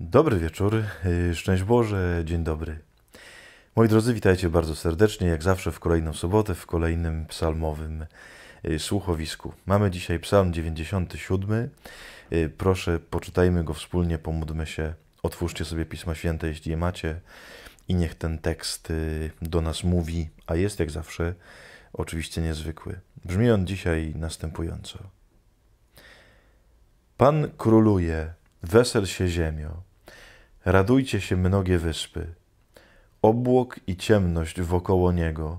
Dobry wieczór, y, szczęść Boże, dzień dobry. Moi drodzy, witajcie bardzo serdecznie, jak zawsze w kolejną sobotę, w kolejnym psalmowym y, słuchowisku. Mamy dzisiaj psalm 97. Y, proszę, poczytajmy go wspólnie, pomódlmy się, otwórzcie sobie Pisma Święte, jeśli je macie i niech ten tekst do nas mówi, a jest jak zawsze oczywiście niezwykły. Brzmi on dzisiaj następująco. Pan króluje Wesel się ziemio, radujcie się mnogie wyspy. Obłok i ciemność wokoło niego,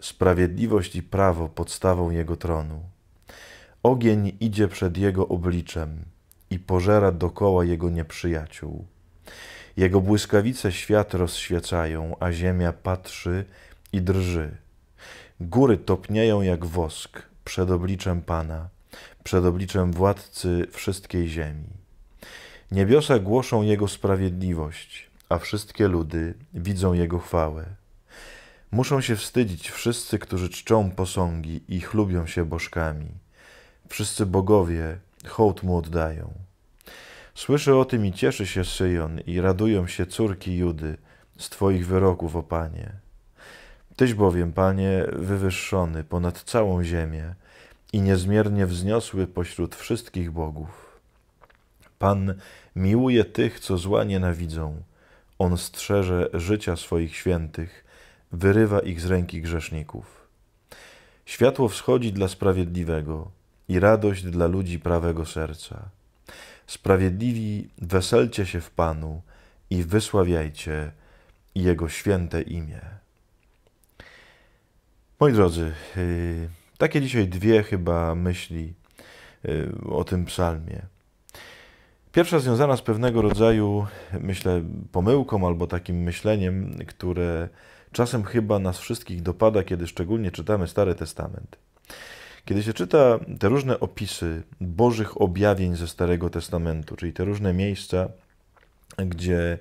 sprawiedliwość i prawo podstawą jego tronu. Ogień idzie przed jego obliczem i pożera dokoła jego nieprzyjaciół. Jego błyskawice świat rozświecają, a ziemia patrzy i drży. Góry topnieją jak wosk przed obliczem Pana, przed obliczem władcy wszystkiej ziemi. Niebiosa głoszą Jego sprawiedliwość, a wszystkie ludy widzą Jego chwałę. Muszą się wstydzić wszyscy, którzy czczą posągi i chlubią się bożkami. Wszyscy bogowie hołd mu oddają. Słyszy o tym i cieszy się Syjon i radują się córki Judy z Twoich wyroków, o Panie. Tyś bowiem, Panie, wywyższony ponad całą ziemię i niezmiernie wzniosły pośród wszystkich bogów. Pan miłuje tych, co zła nienawidzą. On strzeże życia swoich świętych, wyrywa ich z ręki grzeszników. Światło wschodzi dla sprawiedliwego i radość dla ludzi prawego serca. Sprawiedliwi, weselcie się w Panu i wysławiajcie Jego święte imię. Moi drodzy, y, takie dzisiaj dwie chyba myśli y, o tym psalmie. Pierwsza związana z pewnego rodzaju, myślę, pomyłką albo takim myśleniem, które czasem chyba nas wszystkich dopada, kiedy szczególnie czytamy Stary Testament. Kiedy się czyta te różne opisy Bożych objawień ze Starego Testamentu, czyli te różne miejsca, gdzie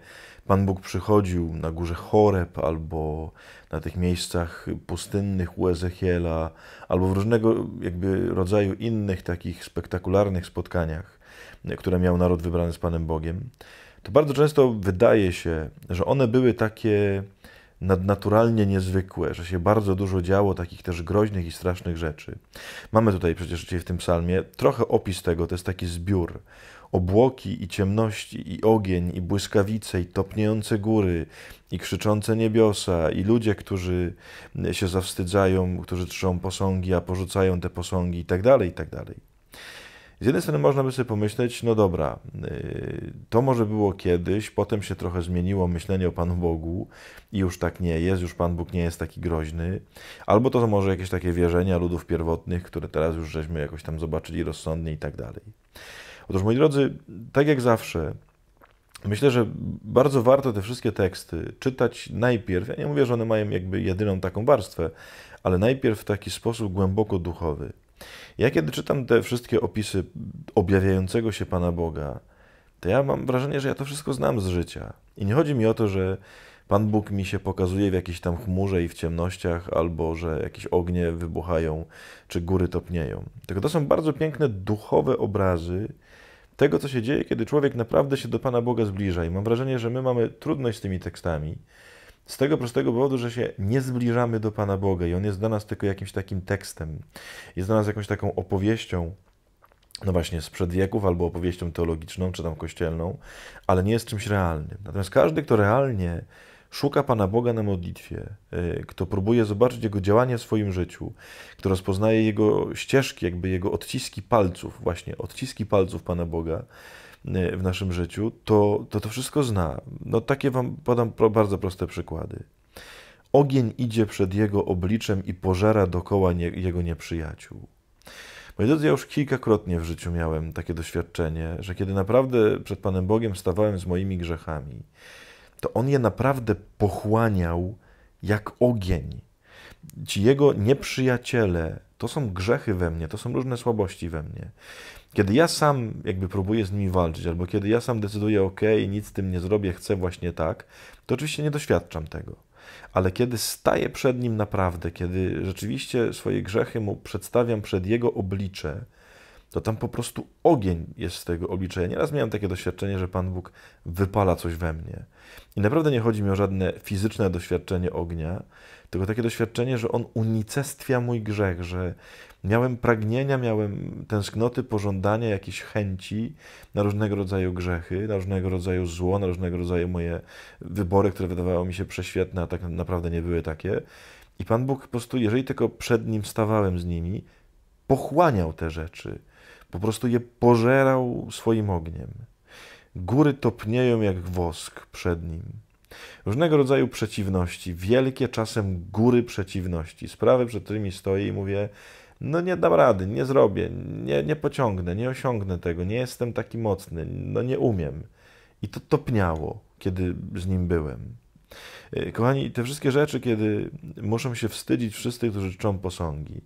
Pan Bóg przychodził na górze Choreb albo na tych miejscach pustynnych u Ezechiela, albo w różnego jakby rodzaju innych takich spektakularnych spotkaniach które miał naród wybrany z Panem Bogiem, to bardzo często wydaje się, że one były takie nadnaturalnie niezwykłe, że się bardzo dużo działo takich też groźnych i strasznych rzeczy. Mamy tutaj przecież w tym psalmie trochę opis tego, to jest taki zbiór. Obłoki i ciemności, i ogień, i błyskawice, i topniejące góry, i krzyczące niebiosa, i ludzie, którzy się zawstydzają, którzy trzą posągi, a porzucają te posągi, i tak dalej, i tak dalej. Z jednej strony można by sobie pomyśleć, no dobra, y, to może było kiedyś, potem się trochę zmieniło myślenie o Panu Bogu i już tak nie jest, już Pan Bóg nie jest taki groźny. Albo to może jakieś takie wierzenia ludów pierwotnych, które teraz już żeśmy jakoś tam zobaczyli rozsądnie i tak dalej. Otóż, moi drodzy, tak jak zawsze, Myślę, że bardzo warto te wszystkie teksty czytać najpierw. Ja nie mówię, że one mają jakby jedyną taką warstwę, ale najpierw w taki sposób głęboko duchowy. Ja kiedy czytam te wszystkie opisy objawiającego się Pana Boga, to ja mam wrażenie, że ja to wszystko znam z życia. I nie chodzi mi o to, że Pan Bóg mi się pokazuje w jakiejś tam chmurze i w ciemnościach, albo że jakieś ognie wybuchają, czy góry topnieją. Tylko to są bardzo piękne duchowe obrazy tego, co się dzieje, kiedy człowiek naprawdę się do Pana Boga zbliża. I mam wrażenie, że my mamy trudność z tymi tekstami, z tego prostego powodu, że się nie zbliżamy do Pana Boga i On jest dla nas tylko jakimś takim tekstem, jest dla nas jakąś taką opowieścią, no właśnie, sprzed wieków albo opowieścią teologiczną czy tam kościelną, ale nie jest czymś realnym. Natomiast każdy, kto realnie szuka Pana Boga na modlitwie, e, kto próbuje zobaczyć Jego działanie w swoim życiu, kto rozpoznaje Jego ścieżki, jakby Jego odciski palców, właśnie odciski palców Pana Boga, Y, w naszym życiu, to to, to wszystko zna. No, takie Wam podam bardzo proste przykłady. Ogień idzie przed jego obliczem i pożera dokoła nie, jego nieprzyjaciół. Moi drodzy, ja już kilkakrotnie w życiu miałem takie doświadczenie, że kiedy naprawdę przed Panem Bogiem stawałem z moimi grzechami, to On je naprawdę pochłaniał jak ogień ci jego nieprzyjaciele to są grzechy we mnie, to są różne słabości we mnie. Kiedy ja sam jakby próbuję z nimi walczyć, albo kiedy ja sam decyduję, ok, nic z tym nie zrobię, chcę właśnie tak, to oczywiście nie doświadczam tego. Ale kiedy staję przed nim naprawdę, kiedy rzeczywiście swoje grzechy mu przedstawiam przed jego oblicze, to tam po prostu ogień jest z tego oblicza. Ja nieraz miałem takie doświadczenie, że Pan Bóg wypala coś we mnie. I naprawdę nie chodzi mi o żadne fizyczne doświadczenie ognia, tylko takie doświadczenie, że On unicestwia mój grzech, że miałem pragnienia, miałem tęsknoty, pożądania, jakieś chęci na różnego rodzaju grzechy, na różnego rodzaju zło, na różnego rodzaju moje wybory, które wydawały mi się prześwietne, a tak naprawdę nie były takie. I Pan Bóg po prostu, jeżeli tylko przed Nim stawałem z nimi, pochłaniał te rzeczy, po prostu je pożerał swoim ogniem. Góry topnieją jak wosk przed nim. Różnego rodzaju przeciwności, wielkie czasem góry przeciwności, sprawy, przed którymi stoję i mówię, no nie dam rady, nie zrobię, nie, nie pociągnę, nie osiągnę tego, nie jestem taki mocny, no nie umiem. I to topniało, kiedy z nim byłem. E, kochani, te wszystkie rzeczy, kiedy muszą się wstydzić wszyscy, którzy czczą posągi,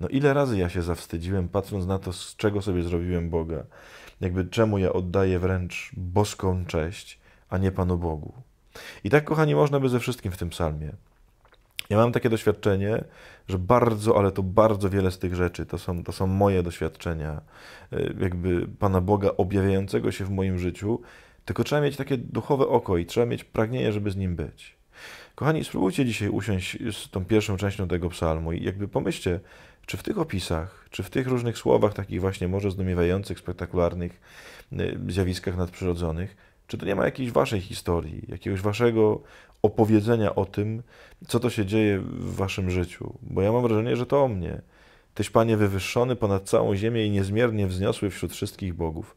no ile razy ja się zawstydziłem, patrząc na to, z czego sobie zrobiłem Boga. Jakby czemu ja oddaję wręcz boską cześć, a nie Panu Bogu. I tak, kochani, można by ze wszystkim w tym psalmie. Ja mam takie doświadczenie, że bardzo, ale to bardzo wiele z tych rzeczy to są, to są moje doświadczenia, e, jakby Pana Boga objawiającego się w moim życiu, tylko trzeba mieć takie duchowe oko i trzeba mieć pragnienie, żeby z nim być. Kochani, spróbujcie dzisiaj usiąść z tą pierwszą częścią tego psalmu i jakby pomyślcie, czy w tych opisach, czy w tych różnych słowach, takich właśnie może zdumiewających, spektakularnych y, zjawiskach nadprzyrodzonych, czy to nie ma jakiejś waszej historii, jakiegoś waszego opowiedzenia o tym, co to się dzieje w waszym życiu? Bo ja mam wrażenie, że to o mnie. Tyś, Panie, wywyższony ponad całą ziemię i niezmiernie wzniosły wśród wszystkich bogów.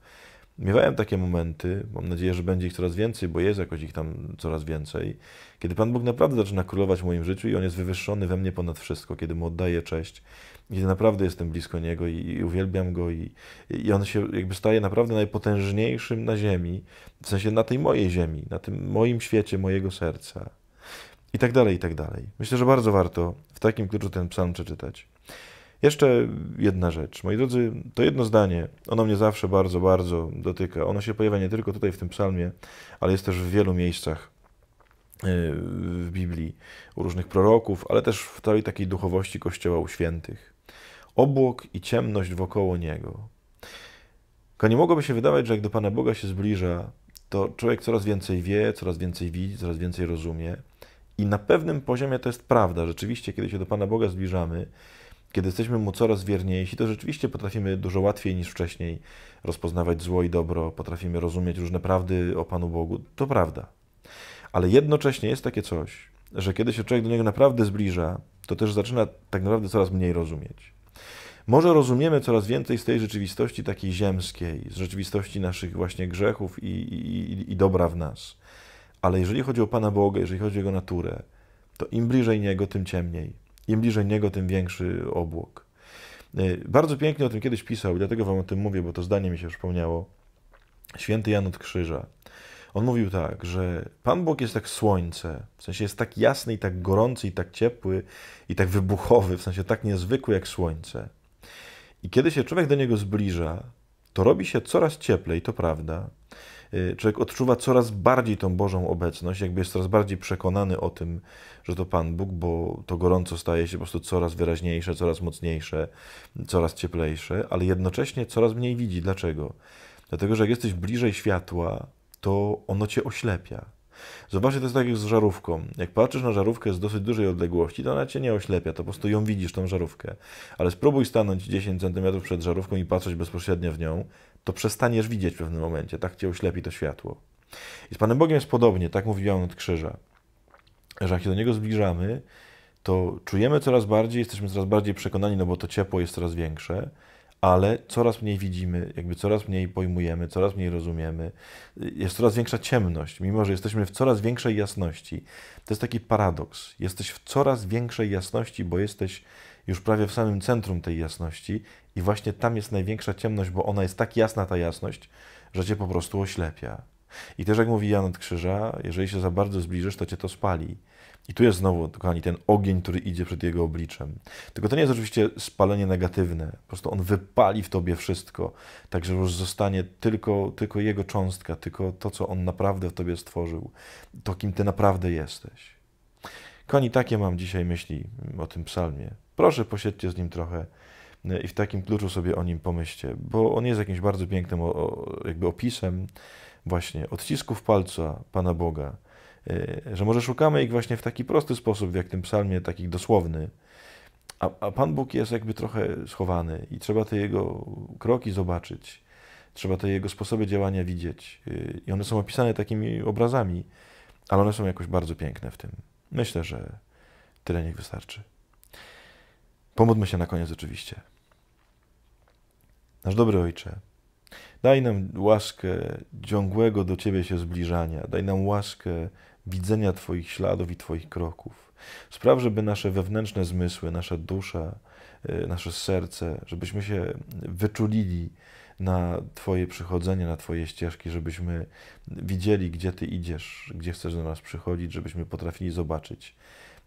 Miewałem takie momenty, mam nadzieję, że będzie ich coraz więcej, bo jest jakoś ich tam coraz więcej, kiedy Pan Bóg naprawdę zaczyna królować w moim życiu i On jest wywyższony we mnie ponad wszystko, kiedy Mu oddaję cześć, kiedy naprawdę jestem blisko Niego i, i uwielbiam Go i, i On się jakby staje naprawdę najpotężniejszym na ziemi, w sensie na tej mojej ziemi, na tym moim świecie, mojego serca i tak dalej, i tak dalej. Myślę, że bardzo warto w takim kluczu ten psalm przeczytać. Jeszcze jedna rzecz. Moi drodzy, to jedno zdanie, ono mnie zawsze bardzo, bardzo dotyka. Ono się pojawia nie tylko tutaj w tym psalmie, ale jest też w wielu miejscach e, w Biblii, u różnych proroków, ale też w całej takiej duchowości Kościoła u świętych. Obłok i ciemność wokoło niego. Tylko nie mogłoby się wydawać, że jak do Pana Boga się zbliża, to człowiek coraz więcej wie, coraz więcej widzi, coraz więcej rozumie. I na pewnym poziomie to jest prawda. Rzeczywiście, kiedy się do Pana Boga zbliżamy, kiedy jesteśmy mu coraz wierniejsi, to rzeczywiście potrafimy dużo łatwiej niż wcześniej rozpoznawać zło i dobro, potrafimy rozumieć różne prawdy o Panu Bogu. To prawda. Ale jednocześnie jest takie coś, że kiedy się człowiek do niego naprawdę zbliża, to też zaczyna tak naprawdę coraz mniej rozumieć. Może rozumiemy coraz więcej z tej rzeczywistości takiej ziemskiej, z rzeczywistości naszych właśnie grzechów i, i, i dobra w nas. Ale jeżeli chodzi o Pana Boga, jeżeli chodzi o Jego naturę, to im bliżej Niego, tym ciemniej. Im bliżej niego, tym większy obłok. E, bardzo pięknie o tym kiedyś pisał, dlatego wam o tym mówię, bo to zdanie mi się przypomniało. Święty Jan od Krzyża. On mówił tak, że Pan Bóg jest jak słońce, w sensie jest tak jasny i tak gorący i tak ciepły i tak wybuchowy, w sensie tak niezwykły jak słońce. I kiedy się człowiek do niego zbliża, to robi się coraz cieplej, to prawda, Y, człowiek odczuwa coraz bardziej tą Bożą obecność, jakby jest coraz bardziej przekonany o tym, że to Pan Bóg, bo to gorąco staje się po prostu coraz wyraźniejsze, coraz mocniejsze, coraz cieplejsze, ale jednocześnie coraz mniej widzi. Dlaczego? Dlatego, że jak jesteś bliżej światła, to ono cię oślepia. Zobaczcie, to jest tak jak z żarówką. Jak patrzysz na żarówkę z dosyć dużej odległości, to ona cię nie oślepia, to po prostu ją widzisz, tą żarówkę. Ale spróbuj stanąć 10 cm przed żarówką i patrzeć bezpośrednio w nią, to przestaniesz widzieć w pewnym momencie, tak cię oślepi to światło. I z Panem Bogiem jest podobnie, tak mówiłem od Krzyża, że jak się do Niego zbliżamy, to czujemy coraz bardziej, jesteśmy coraz bardziej przekonani, no bo to ciepło jest coraz większe, ale coraz mniej widzimy, jakby coraz mniej pojmujemy, coraz mniej rozumiemy. Jest coraz większa ciemność, mimo że jesteśmy w coraz większej jasności. To jest taki paradoks. Jesteś w coraz większej jasności, bo jesteś już prawie w samym centrum tej jasności i właśnie tam jest największa ciemność, bo ona jest tak jasna, ta jasność, że cię po prostu oślepia. I też jak mówi Jan od Krzyża, jeżeli się za bardzo zbliżysz, to cię to spali. I tu jest znowu, kochani, ten ogień, który idzie przed jego obliczem. Tylko to nie jest oczywiście spalenie negatywne. Po prostu on wypali w tobie wszystko, tak że już zostanie tylko, tylko jego cząstka, tylko to, co on naprawdę w tobie stworzył, to, kim ty naprawdę jesteś. Kochani, takie mam dzisiaj myśli o tym psalmie. Proszę, posiedźcie z nim trochę e, i w takim kluczu sobie o nim pomyślcie, bo on jest jakimś bardzo pięknym jakby opisem właśnie odcisków palca Pana Boga, Y, że może szukamy ich właśnie w taki prosty sposób, jak w tym psalmie, taki dosłowny, a, a Pan Bóg jest jakby trochę schowany i trzeba te Jego kroki zobaczyć, trzeba te Jego sposoby działania widzieć y, i one są opisane takimi obrazami, ale one są jakoś bardzo piękne w tym. Myślę, że tyle niech wystarczy. Pomódlmy się na koniec oczywiście. Nasz dobry Ojcze, daj nam łaskę ciągłego do Ciebie się zbliżania, daj nam łaskę widzenia Twoich śladów i Twoich kroków. Spraw, żeby nasze wewnętrzne zmysły, nasza dusza, e, nasze serce, żebyśmy się wyczulili na Twoje przychodzenie, na Twoje ścieżki, żebyśmy widzieli, gdzie Ty idziesz, gdzie chcesz do nas przychodzić, żebyśmy potrafili zobaczyć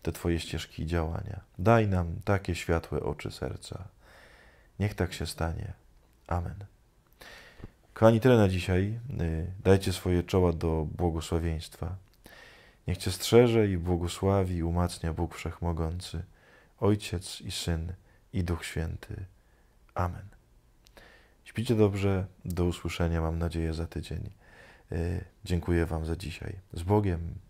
te Twoje ścieżki i działania. Daj nam takie światłe oczy serca. Niech tak się stanie. Amen. Kochani, tyle na dzisiaj. E, dajcie swoje czoła do błogosławieństwa. Niech Cię strzeże i błogosławi i umacnia Bóg Wszechmogący, Ojciec i Syn i Duch Święty. Amen. Śpicie dobrze, do usłyszenia mam nadzieję za tydzień. Y, dziękuję Wam za dzisiaj. Z Bogiem.